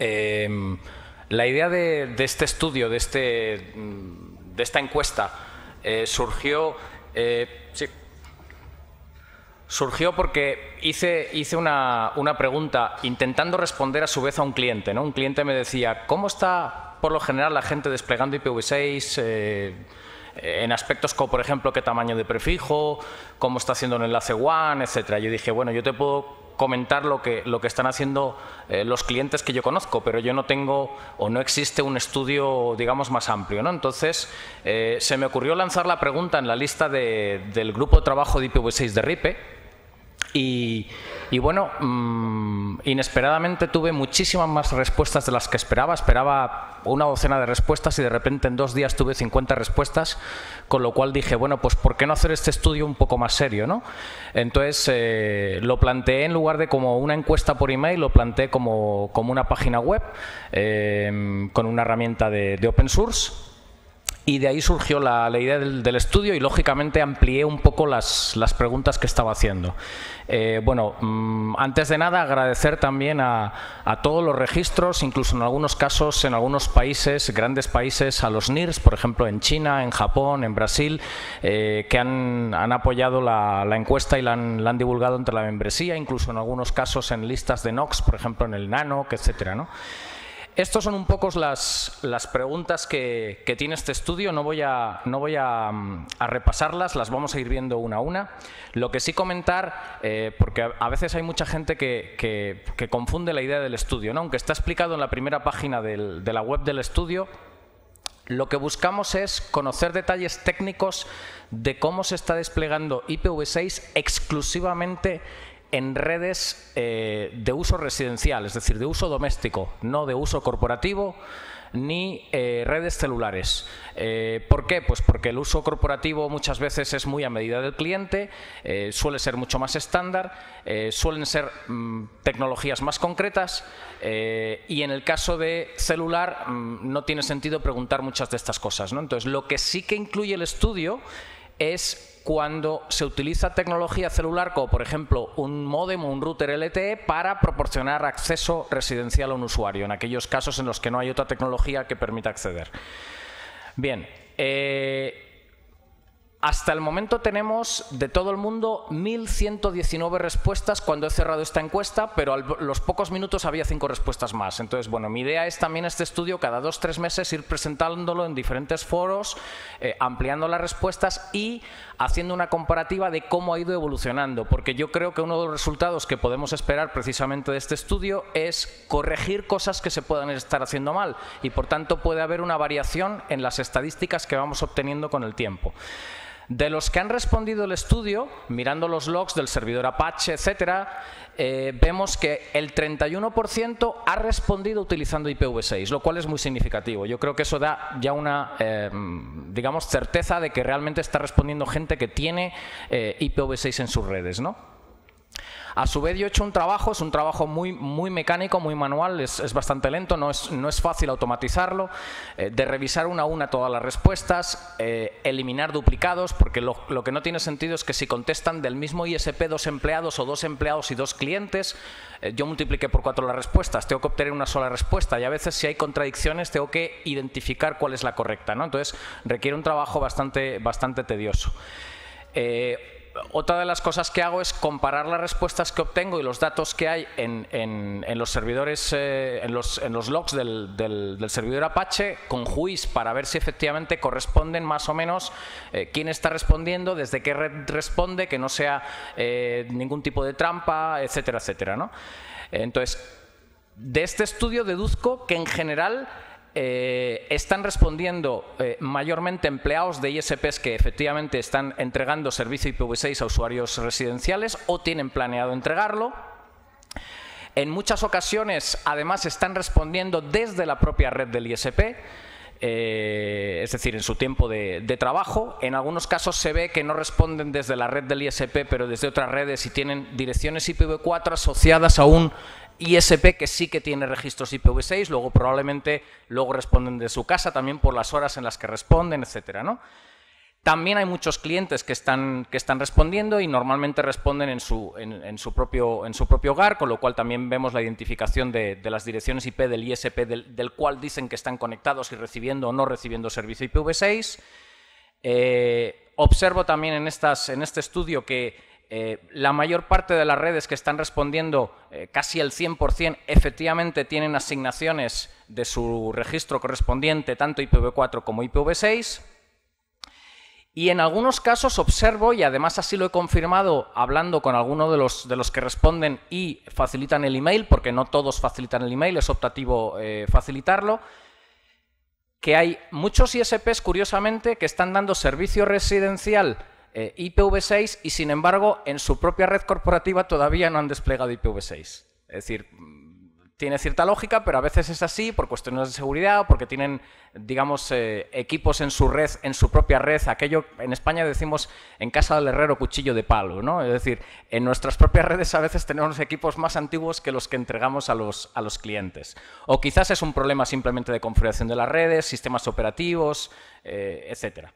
Em, la idea de, este estudio, de, este, de esta encuesta, eh, surgió, eh, surgió porque hice, hice una, pregunta intentando responder a su vez a un cliente. ¿no? Un cliente me decía, ¿cómo está por lo general la gente desplegando IPv6? Eh, en aspectos como, por ejemplo, qué tamaño de prefijo, cómo está haciendo un enlace WAN, etcétera. Yo dije, bueno, yo te puedo comentar lo que, lo que están haciendo eh, los clientes que yo conozco, pero yo no tengo o no existe un estudio, digamos, más amplio. ¿no? Entonces, eh, se me ocurrió lanzar la pregunta en la lista de, del grupo de trabajo de IPv6 de RIPE, y, bueno, mm, inesperadamente tuve muchísimas más respuestas de las que esperaba. Esperaba una docena de respuestas y de repente en dos días tuve 50 respuestas, con lo cual dije, bueno, pues ¿por qué no hacer este estudio un poco más serio? ¿no? Entonces eh, lo planteé en lugar de como una encuesta por email, lo planteé como, una página web eh, con una herramienta de open source y de ahí surgió la, idea del, estudio y lógicamente amplié un poco las, preguntas que estaba haciendo. Eh, bueno, mm, antes de nada agradecer también a, todos los registros, incluso en algunos casos, en algunos países, grandes países, a los NIRS, por ejemplo en China, en Japón, en Brasil, eh, que han, apoyado la, encuesta y la han, divulgado entre la membresía, incluso en algunos casos en listas de NOx, por ejemplo en el Nano, etcétera, ¿no? Estas son un poco las, preguntas que, tiene este estudio, no voy, a, no voy mm, a, repasarlas, las vamos a ir viendo una a una. Lo que sí comentar, eh, porque a, veces hay mucha gente que, que, confunde la idea del estudio, ¿no? aunque está explicado en la primera página de la web del estudio, lo que buscamos es conocer detalles técnicos de cómo se está desplegando IPv6 exclusivamente en redes eh, de uso residencial, es decir, de uso doméstico, no de uso corporativo ni eh, redes celulares. Eh, ¿Por qué? Pues porque el uso corporativo muchas veces es muy a medida del cliente, suele ser mucho más estándar, suelen ser mm, tecnologías más concretas y en el caso de celular mm, no tiene sentido preguntar muchas de estas cosas. ¿no? Entonces, lo que sí que incluye el estudio es cuando se utiliza tecnología celular como por ejemplo un modem o un router LTE para proporcionar acceso residencial a un usuario, en aquellos casos en los que no hay otra tecnología que permita acceder. Bien, eh, hasta el momento tenemos de todo el mundo 1.119 respuestas cuando he cerrado esta encuesta, pero a los pocos minutos había cinco respuestas más. Entonces, bueno, mi idea es también este estudio cada dos tres meses ir presentándolo en diferentes foros, eh, ampliando las respuestas y haciendo una comparativa de cómo ha ido evolucionando, porque yo creo que uno de los resultados que podemos esperar precisamente de este estudio es corregir cosas que se puedan estar haciendo mal y por tanto puede haber una variación en las estadísticas que vamos obteniendo con el tiempo. De los que han respondido el estudio, mirando los logs del servidor Apache, etc., eh, vemos que el 31% ha respondido utilizando IPv6, lo cual es muy significativo. Yo creo que eso da ya una, eh, digamos, certeza de que realmente está respondiendo gente que tiene eh, IPv6 en sus redes, ¿no? A su vez yo he hecho un trabajo, es un trabajo muy, muy mecánico, muy manual, es, bastante lento, no es, no es fácil automatizarlo, eh, de revisar una a una todas las respuestas, eh, eliminar duplicados, porque lo, que no tiene sentido es que si contestan del mismo ISP dos empleados o dos empleados y dos clientes, eh, yo multipliqué por cuatro las respuestas, tengo que obtener una sola respuesta y a veces si hay contradicciones tengo que identificar cuál es la correcta, ¿no? Entonces requiere un trabajo bastante, bastante tedioso otra de las cosas que hago es comparar las respuestas que obtengo y los datos que hay en, los servidores, eh, en, los, logs del, servidor Apache con JUICE para ver si efectivamente corresponden más o menos eh, quién está respondiendo, desde qué red responde, que no sea eh, ningún tipo de trampa, etcétera, etcétera. Entonces, de este estudio deduzco que en general eh, están respondiendo eh, mayormente empleados de ISPs que efectivamente están entregando servicio IPv6 a usuarios residenciales o tienen planeado entregarlo. En muchas ocasiones, además, están respondiendo desde la propia red del ISP, eh, es decir, en su tiempo de, de, trabajo. En algunos casos se ve que no responden desde la red del ISP, pero desde otras redes y tienen direcciones IPv4 asociadas a un ISP que sí que tiene registros IPv6, luego probablemente luego responden de su casa también por las horas en las que responden, etc. ¿no? También hay muchos clientes que están, que están respondiendo y normalmente responden en su, en, su propio, en su propio hogar, con lo cual también vemos la identificación de, las direcciones IP del ISP del, cual dicen que están conectados y recibiendo o no recibiendo servicio IPv6. Eh, observo también en, estas, en este estudio que eh, la mayor parte de las redes que están respondiendo, eh, casi el 100%, efectivamente tienen asignaciones de su registro correspondiente, tanto IPv4 como IPv6. Y en algunos casos observo, y además así lo he confirmado hablando con alguno de los, que responden y facilitan el email, porque no todos facilitan el email, es optativo eh, facilitarlo, que hay muchos ISPs, curiosamente, que están dando servicio residencial eh, IPv6 y sin embargo en su propia red corporativa todavía no han desplegado IPv6. Es decir, mm, tiene cierta lógica, pero a veces es así por cuestiones de seguridad porque tienen, digamos, eh, equipos en su red, en su propia red, aquello en España decimos en casa del herrero cuchillo de palo, ¿no? Es decir, en nuestras propias redes a veces tenemos equipos más antiguos que los que entregamos a los, clientes. O quizás es un problema simplemente de configuración de las redes, sistemas operativos, eh, etcétera.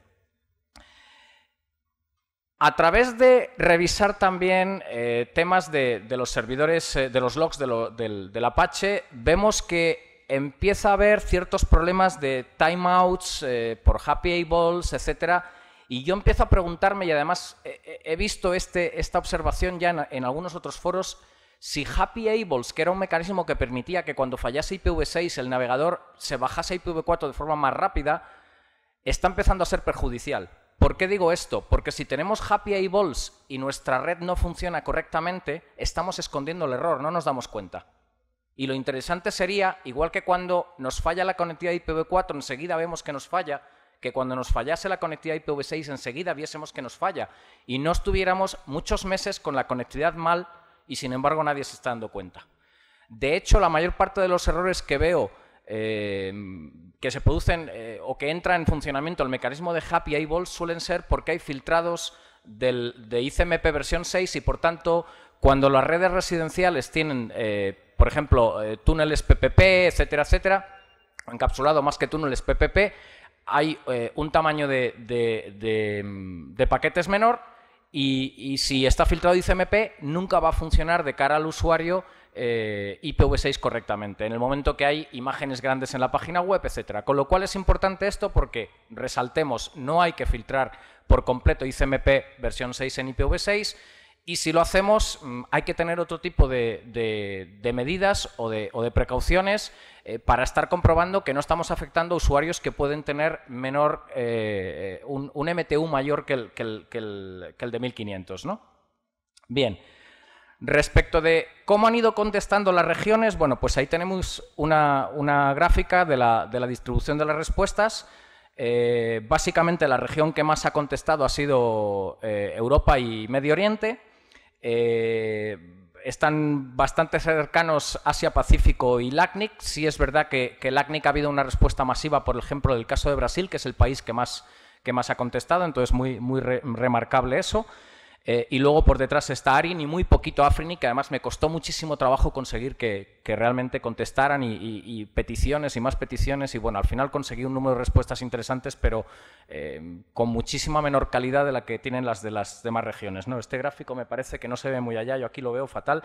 A través de revisar también eh, temas de, los servidores, eh, de los logs del, Apache, vemos que empieza a haber ciertos problemas de timeouts eh, por happy eyeballs, etcétera, y yo empiezo a preguntarme, y además he visto este, esta observación ya en, algunos otros foros, si Happy Eyeballs, que era un mecanismo que permitía que cuando fallase IPv6 el navegador se bajase a IPv4 de forma más rápida, está empezando a ser perjudicial. ¿Por qué digo esto? Porque si tenemos happy eyeballs y nuestra red no funciona correctamente, estamos escondiendo el error, no nos damos cuenta. Y lo interesante sería, igual que cuando nos falla la conectividad IPv4, enseguida vemos que nos falla, que cuando nos fallase la conectividad IPv6, enseguida viésemos que nos falla y no estuviéramos muchos meses con la conectividad mal y sin embargo nadie se está dando cuenta. De hecho, la mayor parte de los errores que veo eh, que se producen eh, o que entra en funcionamiento el mecanismo de Happy Eyeball suelen ser porque hay filtrados del, de ICMP versión 6 y por tanto cuando las redes residenciales tienen, eh, por ejemplo, túneles PPP, etcétera, etcétera, encapsulado más que túneles PPP, hay un tamaño de, paquetes menor y, y, si está filtrado ICMP nunca va a funcionar de cara al usuario eh, IPv6 correctamente, en el momento que hay imágenes grandes en la página web, etcétera. Con lo cual es importante esto porque, resaltemos, no hay que filtrar por completo ICMP versión 6 en IPv6 y si lo hacemos mm, hay que tener otro tipo de, medidas o de, precauciones eh, para estar comprobando que no estamos afectando a usuarios que pueden tener menor eh, un, MTU mayor que el, que el de 1500. ¿no? Bien. Respecto de cómo han ido contestando las regiones, bueno, pues ahí tenemos una, gráfica de la, distribución de las respuestas. Eh, básicamente la región que más ha contestado ha sido eh, Europa y Medio Oriente. Eh, están bastante cercanos Asia-Pacífico y LACNIC. Sí es verdad que, que LACNIC ha habido una respuesta masiva, por ejemplo, del caso de Brasil, que es el país que más, ha contestado, entonces muy, muy remarcable eso. Eh, y luego por detrás está Arin y muy poquito Afrini, que además me costó muchísimo trabajo conseguir que, realmente contestaran y, peticiones y más peticiones. Y bueno, al final conseguí un número de respuestas interesantes, pero eh, con muchísima menor calidad de la que tienen las de las demás regiones. ¿no? Este gráfico me parece que no se ve muy allá, yo aquí lo veo fatal.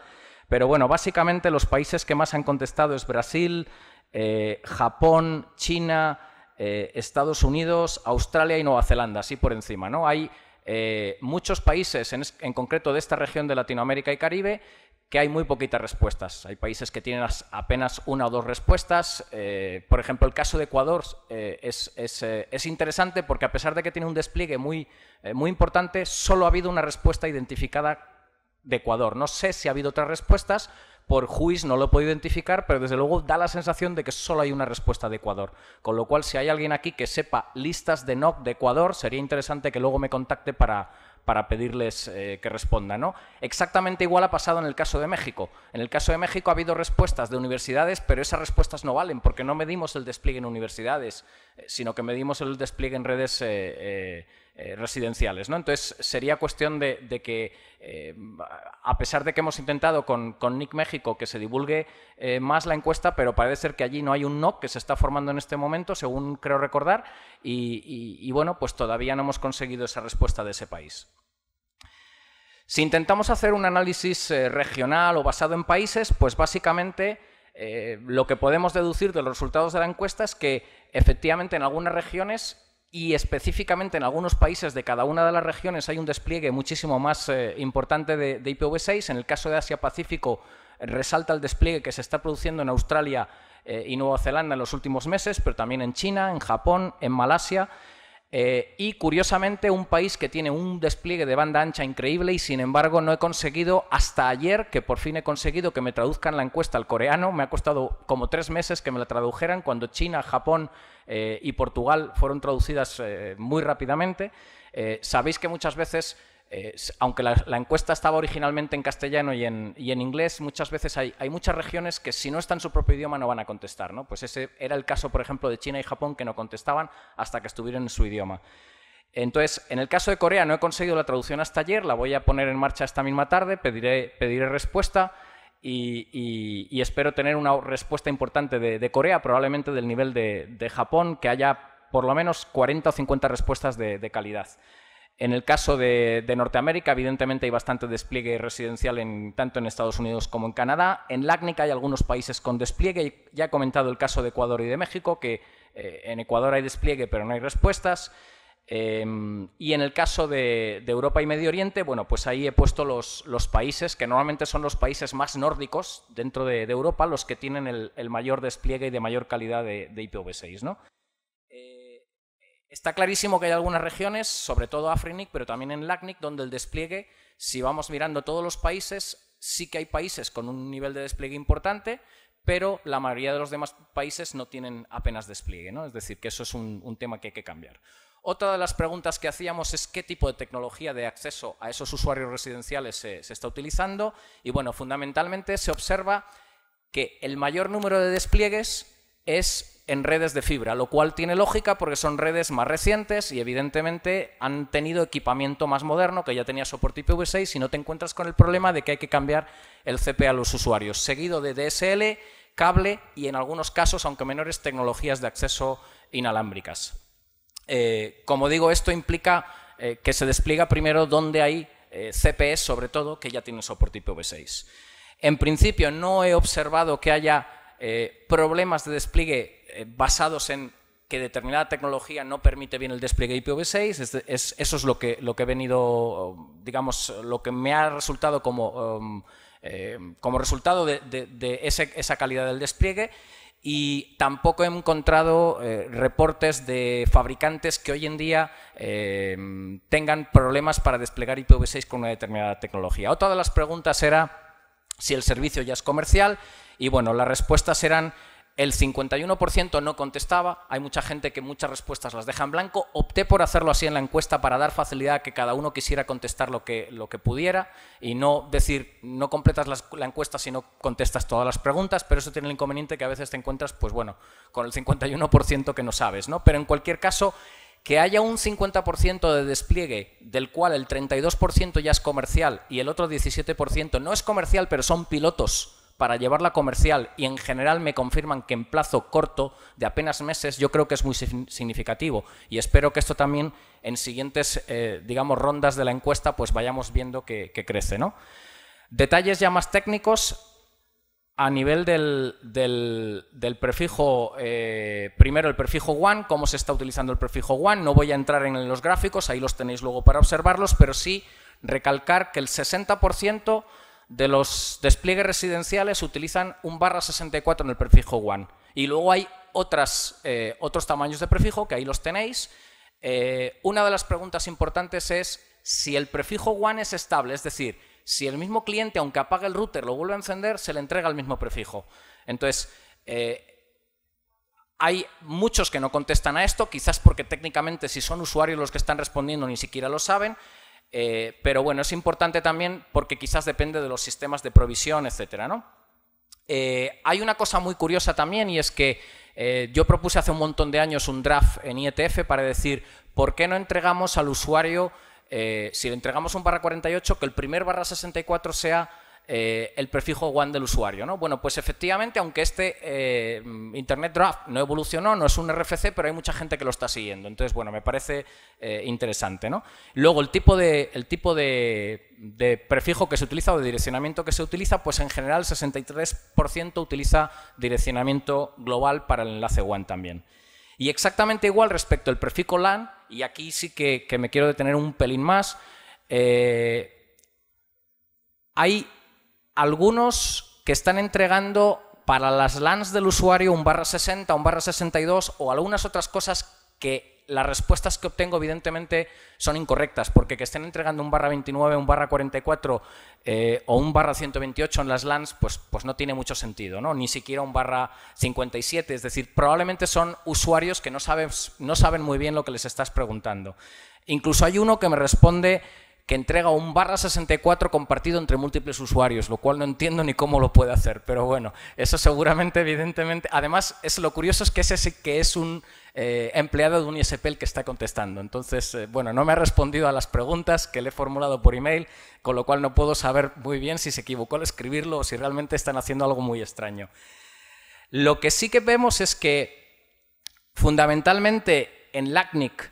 Pero bueno, básicamente los países que más han contestado es Brasil, eh, Japón, China, Estados Unidos, Australia y Nueva Zelanda, así por encima. ¿no? Hay eh, muchos países, en, concreto de esta región de Latinoamérica y Caribe, que hay muy poquitas respuestas. Hay países que tienen apenas una o dos respuestas. Eh, por ejemplo, el caso de Ecuador eh, es, interesante porque a pesar de que tiene un despliegue muy, muy importante, solo ha habido una respuesta identificada de Ecuador. No sé si ha habido otras respuestas, por juiz no lo puedo identificar, pero desde luego da la sensación de que solo hay una respuesta de Ecuador. Con lo cual, si hay alguien aquí que sepa listas de NOC de Ecuador, sería interesante que luego me contacte para, para pedirles eh, que responda. ¿no? Exactamente igual ha pasado en el caso de México. En el caso de México ha habido respuestas de universidades, pero esas respuestas no valen porque no medimos el despliegue en universidades, eh, sino que medimos el despliegue en redes. Eh, eh, residenciales. ¿no? Entonces, sería cuestión de, que, eh, a pesar de que hemos intentado con, Nick México que se divulgue eh, más la encuesta, pero parece ser que allí no hay un NOC que se está formando en este momento, según creo recordar, y, bueno, pues todavía no hemos conseguido esa respuesta de ese país. Si intentamos hacer un análisis regional o basado en países, pues básicamente lo que podemos deducir de los resultados de la encuesta es que efectivamente en algunas regiones y específicamente en algunos países de cada una de las regiones hay un despliegue muchísimo más eh, importante de, IPv6. En el caso de Asia-Pacífico resalta el despliegue que se está produciendo en Australia eh, y Nueva Zelanda en los últimos meses, pero también en China, en Japón, en Malasia. Eh, y curiosamente, un país que tiene un despliegue de banda ancha increíble y sin embargo no he conseguido, hasta ayer, que por fin he conseguido que me traduzcan la encuesta al coreano, me ha costado como tres meses que me la tradujeran cuando China, Japón eh, y Portugal fueron traducidas eh, muy rápidamente. sabéis que muchas veces eh, aunque la, encuesta estaba originalmente en castellano y en, inglés, muchas veces hay, muchas regiones que si no está en su propio idioma no van a contestar. ¿no? Pues ese era el caso, por ejemplo, de China y Japón, que no contestaban hasta que estuvieran en su idioma. Entonces, en el caso de Corea no he conseguido la traducción hasta ayer, la voy a poner en marcha esta misma tarde, pediré, respuesta y, espero tener una respuesta importante de, Corea, probablemente del nivel de, Japón, que haya por lo menos 40 o 50 respuestas de, de calidad. En el caso de, Norteamérica, evidentemente hay bastante despliegue residencial en, tanto en Estados Unidos como en Canadá. En LACNIC hay algunos países con despliegue. Ya he comentado el caso de Ecuador y de México, que eh, en Ecuador hay despliegue pero no hay respuestas. Em, y en el caso de, Europa y Medio Oriente, bueno, pues ahí he puesto los, países, que normalmente son los países más nórdicos dentro de, Europa, los que tienen el, mayor despliegue y de mayor calidad de, de IPv6, ¿no? Está clarísimo que hay algunas regiones, sobre todo Afrinic, pero también en LACNIC, donde el despliegue, si vamos mirando todos los países, sí que hay países con un nivel de despliegue importante, pero la mayoría de los demás países no tienen apenas despliegue. ¿no? Es decir, que eso es un, tema que hay que cambiar. Otra de las preguntas que hacíamos es qué tipo de tecnología de acceso a esos usuarios residenciales se, se, está utilizando. Y bueno, fundamentalmente se observa que el mayor número de despliegues es en redes de fibra, lo cual tiene lógica porque son redes más recientes y evidentemente han tenido equipamiento más moderno que ya tenía soporte IPv6 y no te encuentras con el problema de que hay que cambiar el CP a los usuarios, seguido de DSL, cable y en algunos casos, aunque menores, tecnologías de acceso inalámbricas. Eh, como digo, esto implica eh, que se despliega primero donde hay eh, CPs, sobre todo, que ya tiene soporte IPv6. En principio, no he observado que haya eh, problemas de despliegue eh, basados en que determinada tecnología no permite bien el despliegue IPv6. eso es lo que, lo que he venido, digamos, lo que me ha resultado como, um, eh, como resultado de, esa calidad del despliegue. Y tampoco he encontrado reportes de fabricantes que hoy en día tengan problemas para desplegar IPv6 con una determinada tecnología. Otra de las preguntas era si el servicio ya es comercial. Y bueno, las respuestas eran el 51% no contestaba, hay mucha gente que muchas respuestas las deja en blanco. Opté por hacerlo así en la encuesta para dar facilidad a que cada uno quisiera contestar lo que, lo que pudiera y no decir, no completas la encuesta si no contestas todas las preguntas, pero eso tiene el inconveniente que a veces te encuentras, pues bueno, con el 51% que no sabes, ¿no? Pero en cualquier caso, que haya un 50% de despliegue, del cual el 32% ya es comercial y el otro 17% no es comercial, pero son pilotos para llevarla comercial y en general me confirman que en plazo corto de apenas meses yo creo que es muy significativo y espero que esto también en siguientes eh, digamos rondas de la encuesta pues vayamos viendo que, que crece ¿no? detalles ya más técnicos a nivel del, prefijo, eh, primero el prefijo one, cómo se está utilizando el prefijo one. No voy a entrar en los gráficos, ahí los tenéis luego para observarlos, pero sí recalcar que el 60% de los despliegues residenciales utilizan un barra 64 en el prefijo one. Y luego hay otras, eh, otros tamaños de prefijo, que ahí los tenéis. Eh, una de las preguntas importantes es si el prefijo one es estable, es decir, si el mismo cliente, aunque apague el router, lo vuelve a encender, se le entrega el mismo prefijo. Entonces, eh, hay muchos que no contestan a esto, quizás porque técnicamente si son usuarios los que están respondiendo ni siquiera lo saben, eh, pero bueno, es importante también porque quizás depende de los sistemas de provisión, etcétera, ¿no? Eh, hay una cosa muy curiosa también y es que yo propuse hace un montón de años un draft en IETF para decir por qué no entregamos al usuario eh, si le entregamos un barra 48, que el primer barra 64 sea eh, el prefijo one del usuario. Bueno, pues efectivamente, aunque este eh, Internet Draft no evolucionó, no es un RFC, pero hay mucha gente que lo está siguiendo. Entonces, bueno, me parece interesante. Luego, el tipo, de, prefijo que se utiliza o de direccionamiento que se utiliza, pues en general el 63% utiliza direccionamiento global para el enlace one también. Y exactamente igual respecto al prefijo LAN, y aquí sí que, me quiero detener un pelín más, eh, hay algunos que están entregando para las LANs del usuario un barra 60, un barra 62 o algunas otras cosas que las respuestas que obtengo evidentemente son incorrectas, porque que estén entregando un barra 29, un barra 44 eh, o un barra 128 en las LANs, pues, pues no tiene mucho sentido, ¿no? ni siquiera un barra 57, es decir, probablemente son usuarios que no, sabes, no saben muy bien lo que les estás preguntando. Incluso hay uno que me responde que entrega un barra 64 compartido entre múltiples usuarios, lo cual no entiendo ni cómo lo puede hacer, pero bueno, eso seguramente, evidentemente, además es lo curioso es que es ese que es un eh, empleado de un ISP que está contestando. Entonces, eh, bueno, no me ha respondido a las preguntas que le he formulado por email, con lo cual no puedo saber muy bien si se equivocó al escribirlo o si realmente están haciendo algo muy extraño. Lo que sí que vemos es que fundamentalmente en LACNIC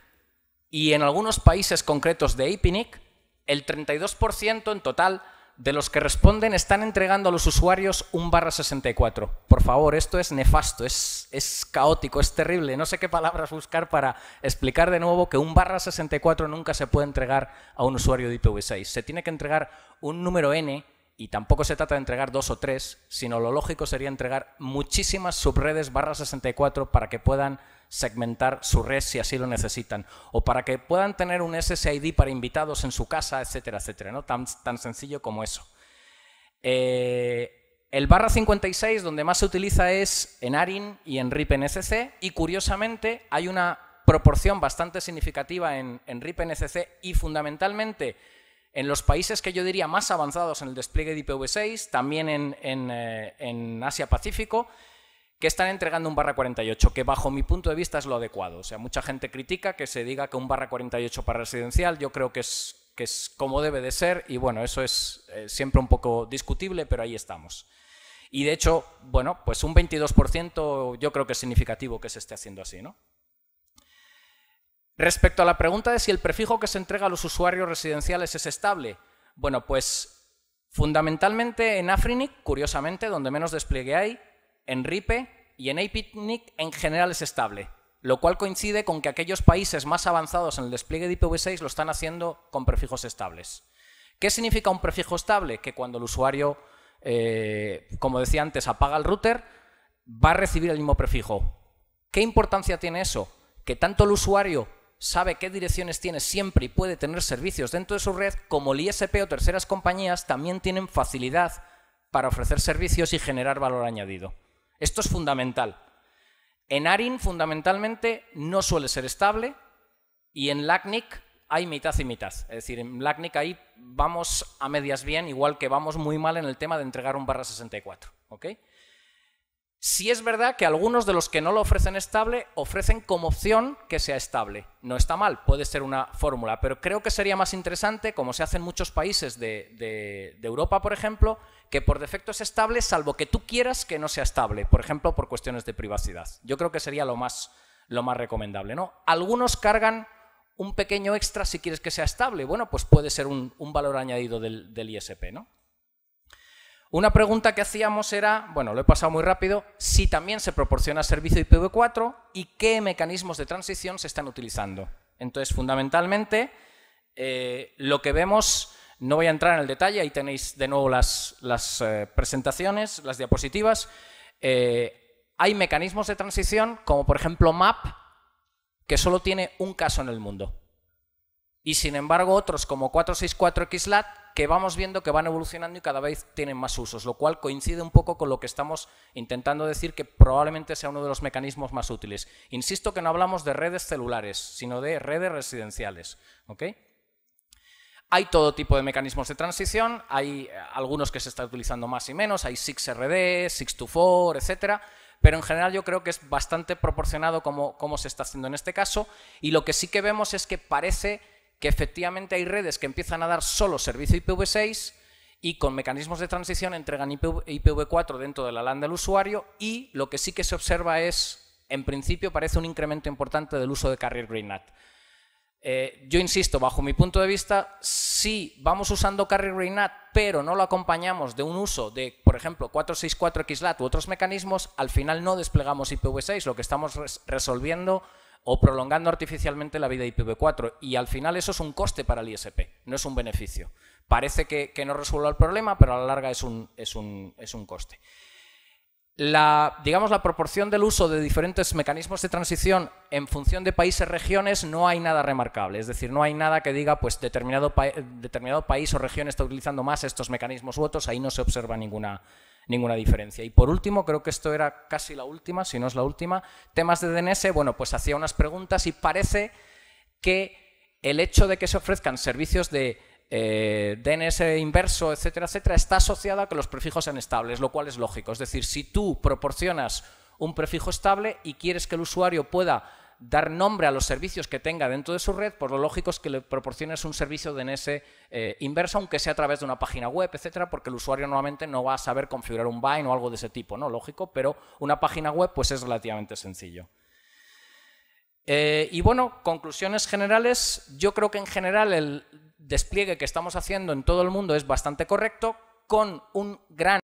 y en algunos países concretos de IPnic el 32% en total de los que responden están entregando a los usuarios un barra 64. Por favor, esto es nefasto, es, es, caótico, es terrible. No sé qué palabras buscar para explicar de nuevo que un barra 64 nunca se puede entregar a un usuario de IPv6. Se tiene que entregar un número n y tampoco se trata de entregar dos o tres, sino lo lógico sería entregar muchísimas subredes barra 64 para que puedan segmentar su red si así lo necesitan, o para que puedan tener un SSID para invitados en su casa, etcétera, etcétera, ¿no? tan, tan sencillo como eso. Eh, el barra 56 donde más se utiliza es en ARIN y en RIPNSC y curiosamente hay una proporción bastante significativa en, en y fundamentalmente en los países que yo diría más avanzados en el despliegue de IPv6, también en, eh, Asia-Pacífico, que están entregando un barra 48, que bajo mi punto de vista es lo adecuado. O sea, mucha gente critica que se diga que un barra 48 para residencial, yo creo que es, que es como debe de ser, y bueno, eso es eh, siempre un poco discutible, pero ahí estamos. Y de hecho, bueno, pues un 22% yo creo que es significativo que se esté haciendo así, ¿no? Respecto a la pregunta de si el prefijo que se entrega a los usuarios residenciales es estable, bueno, pues fundamentalmente en Afrinic, curiosamente, donde menos despliegue hay, en RIPE y en APNIC en general es estable, lo cual coincide con que aquellos países más avanzados en el despliegue de IPv6 lo están haciendo con prefijos estables. ¿Qué significa un prefijo estable? Que cuando el usuario, eh, como decía antes, apaga el router, va a recibir el mismo prefijo. ¿Qué importancia tiene eso? Que tanto el usuario sabe qué direcciones tiene siempre y puede tener servicios dentro de su red, como el ISP o terceras compañías también tienen facilidad para ofrecer servicios y generar valor añadido. Esto es fundamental. En ARIN fundamentalmente no suele ser estable y en LACNIC hay mitad y mitad. Es decir, en LACNIC ahí vamos a medias bien, igual que vamos muy mal en el tema de entregar un barra 64. ¿okay? Si es verdad que algunos de los que no lo ofrecen estable ofrecen como opción que sea estable. No está mal, puede ser una fórmula, pero creo que sería más interesante, como se hace en muchos países de, Europa, por ejemplo, que por defecto es estable, salvo que tú quieras que no sea estable, por ejemplo, por cuestiones de privacidad. Yo creo que sería lo más, lo más recomendable. ¿no? Algunos cargan un pequeño extra si quieres que sea estable. Bueno, pues puede ser un, valor añadido del, del ISP. ¿no? Una pregunta que hacíamos era, bueno, lo he pasado muy rápido, si también se proporciona servicio IPv4 y qué mecanismos de transición se están utilizando. Entonces, fundamentalmente, eh, lo que vemos, no voy a entrar en el detalle, ahí tenéis de nuevo las, eh, presentaciones, las diapositivas. Eh, hay mecanismos de transición, como por ejemplo MAP, que solo tiene un caso en el mundo y sin embargo otros como 464XLAT que vamos viendo que van evolucionando y cada vez tienen más usos, lo cual coincide un poco con lo que estamos intentando decir que probablemente sea uno de los mecanismos más útiles. Insisto que no hablamos de redes celulares, sino de redes residenciales. Hay todo tipo de mecanismos de transición, hay eh, algunos que se están utilizando más y menos, hay 6RD, 624, etcétera, pero en general yo creo que es bastante proporcionado como, se está haciendo en este caso y lo que sí que vemos es que parece que efectivamente hay redes que empiezan a dar solo servicio IPv6 y con mecanismos de transición entregan IPv, 4 dentro de la LAN del usuario y lo que sí que se observa es, en principio, parece un incremento importante del uso de Carrier Green Eh, yo insisto, bajo mi punto de vista, si vamos usando Carrier Nat pero no lo acompañamos de un uso de, por ejemplo, 464 XLAT u otros mecanismos, al final no desplegamos IPv6, lo que estamos resolviendo o prolongando artificialmente la vida de IPv4. Y al final eso es un coste para el ISP, no es un beneficio. Parece que, no resuelve el problema, pero a la larga es un, es un, coste. La, digamos, la proporción del uso de diferentes mecanismos de transición en función de países, regiones, no hay nada remarcable. Es decir, no hay nada que diga, pues determinado, determinado país o región está utilizando más estos mecanismos u otros, ahí no se observa ninguna, ninguna diferencia. Y por último, creo que esto era casi la última, si no es la última, temas de DNS, bueno, pues hacía unas preguntas y parece que el hecho de que se ofrezcan servicios de eh, DNS inverso, etcétera, etcétera, está asociado a que los prefijos sean estables, lo cual es lógico. Es decir, si tú proporcionas un prefijo estable y quieres que el usuario pueda dar nombre a los servicios que tenga dentro de su red, por lo lógico es que le proporciones un servicio DNS eh, inverso, aunque sea a través de una página web, etcétera, porque el usuario normalmente no va a saber configurar un bind o algo de ese tipo, ¿no? Lógico, pero una página web pues es relativamente sencillo. Eh, y bueno, conclusiones generales. Yo creo que en general el despliegue que estamos haciendo en todo el mundo es bastante correcto, con un gran